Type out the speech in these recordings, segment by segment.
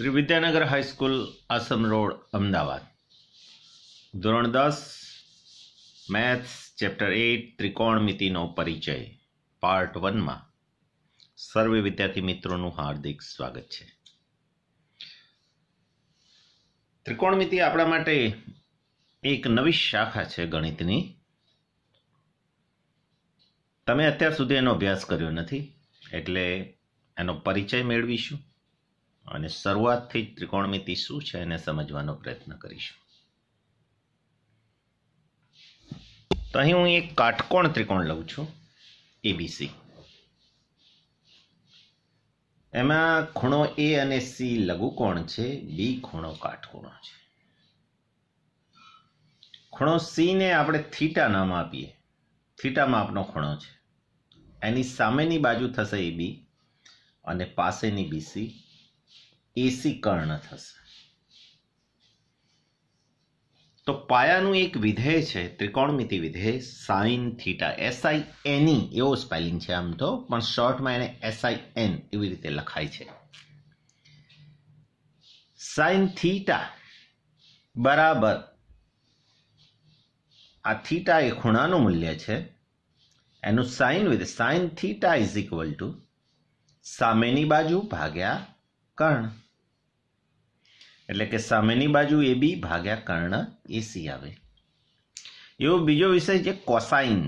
Shri Vidyanagar high school આસમ road Ahmedabad ધોરણ દસ મેથ્સ ચેપ્ટર એઇટ ત્રિકોણમિતિનો પરિચય પાર્ટ વનમાં સર્વે વિદ્યાર્થી મિત્રોનું હાર્દિક સ્વાગત છે ત્રિકોણમિતિ આપણા માટે એક નવી શાખા છે ગણિતની તમે અત્યાર સુધી એનો અભ્યાસ કર્યો નથી એટલે એનો પરિચય મેળવીશું અને શરૂઆતથી જ ત્રિકોણમિતિ શું છે એને સમજવાનો પ્રયત્ન કરીશું તો અહીં હું એક કાટકોણ ત્રિકોણ લઉં છું એબીસી એમાં ખૂણો એ અને સી લઘુકોણ છે બી ખૂણો કાટકોણ છે ખૂણો સીને આપણે થીટા નામ આપીએ થીટા માપનો ખૂણો છે એની સામેની બાજુ થશે એ બી અને પાસેની બીસી એસી કર્ણ થશે તો પાયાનું એક વિધેય છે ત્રિકોણમિતિ વિધેય સાઇન થીટા એસઆઈ એની એવો સ્પેલિંગ છે આમ તો પણ શોર્ટમાં એને એસઆઈ એન એવી રીતે લખાય છે સાઇન થીટા બરાબર આ થીટા એ ખૂણાનું મૂલ્ય છે એનું sine with sine theta is equal to સામેની બાજુ ભાગ્યા કર્ણ એટલે કે સામેની બાજુ એ બી ભાગ્યા કર્ણ એસી આવે એવો બીજો વિષય છે કોસાઇન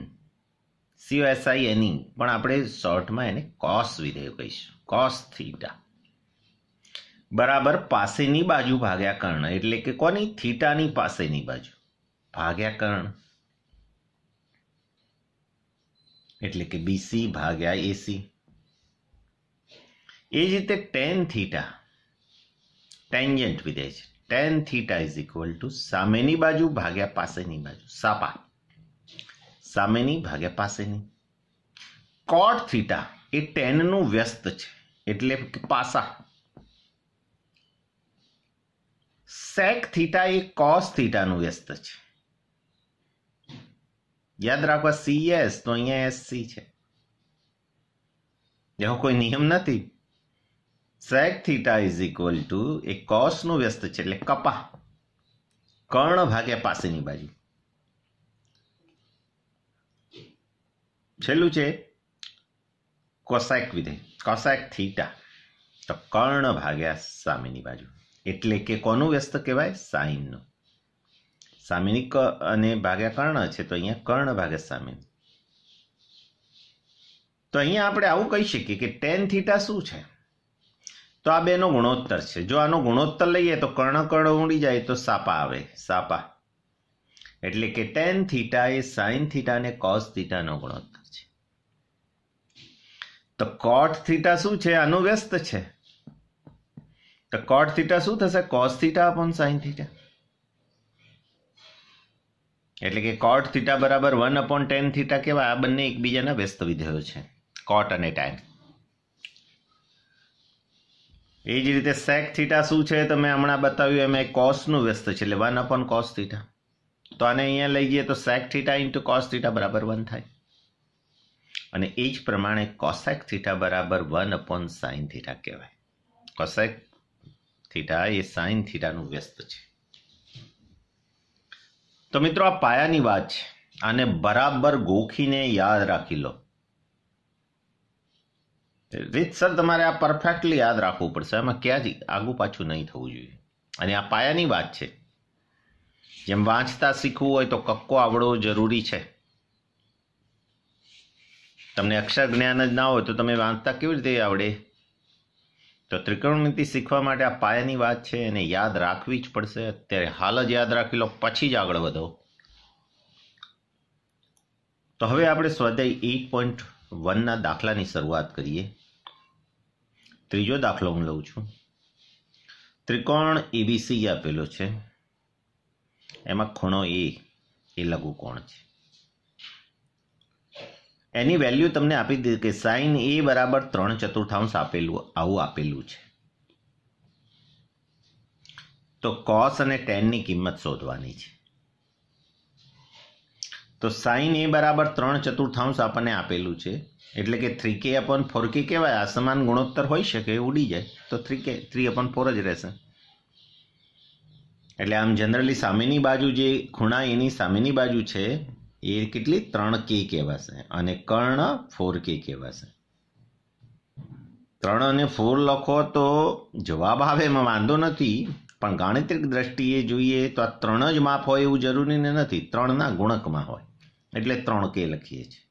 સીઓએસઆઈ એની પણ આપણે શોર્ટમાં એને કોસ વિધેય કહીશું કોસ થીટા બરાબર પાસેની બાજુ ભાગ્યા કર્ણ એટલે કે કોની થીટાની પાસેની બાજુ ભાગ્યા કર્ણ એટલે કે બીસી ભાગ્યા એસી એ જ રીતે ટેન થીટા ટેન્જન્ટ વિધેય છે tan theta is equal to સામેની બાજુ ભાગ્યા પાસેની બાજુ સાપા સામેની ભાગ્યા પાસેની કોટ થીટા એ ટેનનું વ્યસ્ત છે એટલે પાસા સેક થીટા એ કોસ થીટાનું વ્યસ્ત છે યાદ રાખવા સી એસ તો અહીંયા એસ સી છે એવો કોઈ નિયમ નથી sec theta is equal to એ કોસનું વ્યસ્ત છે એટલે કપા કર્ણ ભાગ્યા પાસેની બાજુ છેલ્લું છે કોસેક વિધે કોસેક થીટા તો કર્ણ ભાગ્યા સામેની બાજુ એટલે કે કોનું વ્યસ્ત કહેવાય સાઇનનું સામેની ક અને ભાગ્યા કર્ણ છે તો અહીંયા કર્ણ ભાગ્યા સામેની તો અહીંયા આપણે આવું કહી શકીએ કે ટેન થીટા શું છે તો આ બેનો ગુણોત્તર છે જો આનો ગુણોત્તર લઈએ તો કર્ણ કર્ણ ઉડી જાય તો સાપા આવે સાપા એટલે કે ટેન થીટા એ સાઇન થીટા અને કોસ થીટાનો ગુણોત્તર છે તો કોટ થીટા શું છે આનું વ્યસ્ત છે તો કોટ થીટા શું થશે cos theta upon sine theta એટલે કે કોટ થીટા બરાબર વન અપોન ટેન થીટા કેવા આ બંને એકબીજાના વ્યસ્ત વિધેયો છે કોટ અને ટેન એ જ રીતે સેક થીટા શું છે તમે હમણાં બતાવ્યું એમાં એ કોસનું વ્યસ્ત છે એટલે વન અપોન કોસ થીટા તો આને અહીંયા લઈ જઈએ તો sec theta into cos theta બરાબર વન થાય અને એ જ પ્રમાણે કોસેક થીટા બરાબર વન અપોન સાઇન થીટા કહેવાય કોસેક થીટા એ સાઇન થીટાનું વ્યસ્ત છે તો મિત્રો આ પાયાની વાત છે આને બરાબર ગોખીને યાદ રાખી લો રીત સર તમારે આ પરફેક્ટલી યાદ રાખવું પડશે એમાં ક્યાં આગું પાછું નહીં થવું જોઈએ અને આ પાયાની વાત છે જેમ વાંચતા શીખવું હોય તો કક્કો આવડવો જરૂરી છે તમને અક્ષર જ્ઞાન જ ના હોય તો તમે વાંચતા કેવી રીતે આવડે તો ત્રિકોણમિતિ શીખવા માટે આ પાયાની વાત છે એને યાદ રાખવી જ પડશે અત્યારે હાલ જ યાદ રાખી લો પછી જ આગળ વધો તો હવે આપણે સ્વાધ્યાય એઇટ પોઈન્ટ વનના દાખલાની શરૂઆત કરીએ ત્રીજો દાખલો હું લઉં છું ત્રિકોણ એબીસી આપેલો છે એમાં ખૂણો એ એ લઘુ કોણ છે એની વેલ્યુ તમને આપી દીધી કે સાઇન એ બરાબર ત્રણ ચતુર્થાંશ આપેલું આવું આપેલું છે તો કોસ અને ટેનની કિંમત શોધવાની છે તો સાઇન એ બરાબર ત્રણ ચતુર્થાંશ આપણને આપેલું છે એટલે કે થ્રી કે અપોન ફોર કે કહેવાય અસમાન ગુણોત્તર હોઈ શકે ઉડી જાય તો થ્રી કે થ્રી અપોન ફોર જ રહેશે એટલે આમ જનરલી સામેની બાજુ જે ખૂણા એની સામેની બાજુ છે એ કેટલી ત્રણ કે કહેવાશે અને કર્ણ ફોર કે કહેવાશે ત્રણ અને ફોર લખો તો જવાબ આવે એમાં વાંધો નથી પણ ગાણિતિક દ્રષ્ટિએ જોઈએ તો આ ત્રણ જ માપ હોય એવું જરૂરી નથી ત્રણના ગુણકમાં હોય એટલે ત્રણ કે લખીએ છીએ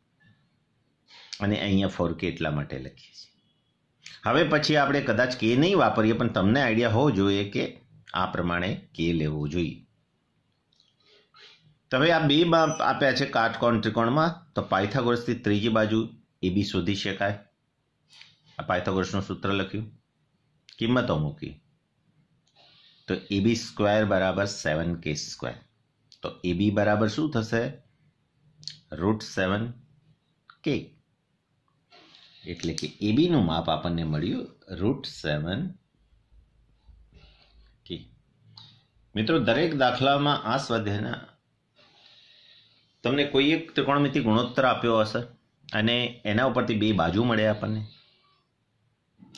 અને અહીંયા ફોર કે એટલા માટે લખીએ છીએ હવે પછી આપણે કદાચ કે નહીં વાપરીએ પણ તમને આઈડિયા હોવો જોઈએ કે આ પ્રમાણે કે લેવું જોઈએ તો હવે આ બે માપ આપ્યા છે કાટકોણ ત્રિકોણમાં તો પાયથાગોરસથી ત્રીજી બાજુ એ બી શોધી શકાય આ પાયથાગોરસનું સૂત્ર લખ્યું કિંમતો મૂકી તો એ બી સ્ક્વેર બરાબર સેવન કે સ્ક્વેર તો એ બી બરાબર શું થશે રૂટ સેવન કે એટલે કે એબીનું માપ આપણને મળ્યું રૂટ સેવન મિત્રો દરેક દાખલામાં આ સ્વાધ્યાયના તમને કોઈ એક ત્રિકોણમિતિ ગુણોત્તર આપ્યો હશે અને એના ઉપરથી બે બાજુ મળે આપણને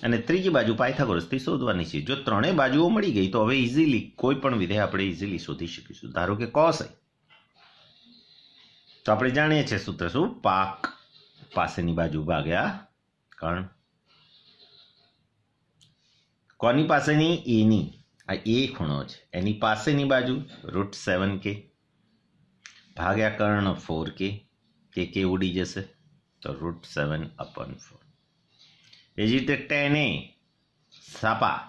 અને ત્રીજી બાજુ પાયથાગોરસથી શોધવાની છે જો ત્રણેય બાજુઓ મળી ગઈ તો હવે ઇઝીલી કોઈ પણ વિધે આપણે ઇઝીલી શોધી શકીશું ધારો કે કોસ તો આપણે જાણીએ છીએ સૂત્ર શું પાક પાસેની બાજુ ભાગ્યા કણ કોની પાસેની એની આ એ ખૂણો છે એની પાસેની બાજુ રૂટ સેવન કે ભાગ્યા કર્ણ ફોર કે કે કે ઉડી જશે તો રૂટ સેવન અપન ફોર એ જ રીતે ટેને સાપા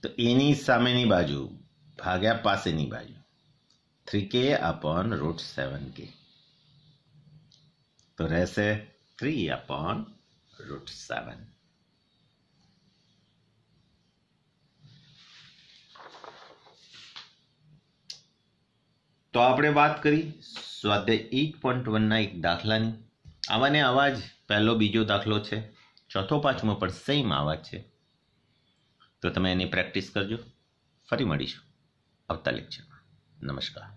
તો એની સામેની બાજુ ભાગ્યા પાસેની બાજુ થ્રી કે અપન રૂટ સેવન કે તો રહેશે 3 upon root 7. તો આપણે વાત કરી સ્વાધ્યાય એક પોઈન્ટ વનના એક દાખલાની આવાને આવા જ પહેલો બીજો દાખલો છે ચોથો પાંચમો પણ સેમ આવા છે તો તમે એની પ્રેક્ટિસ કરજો ફરી મળીશું આવતા લેક્ચરમાં નમસ્કાર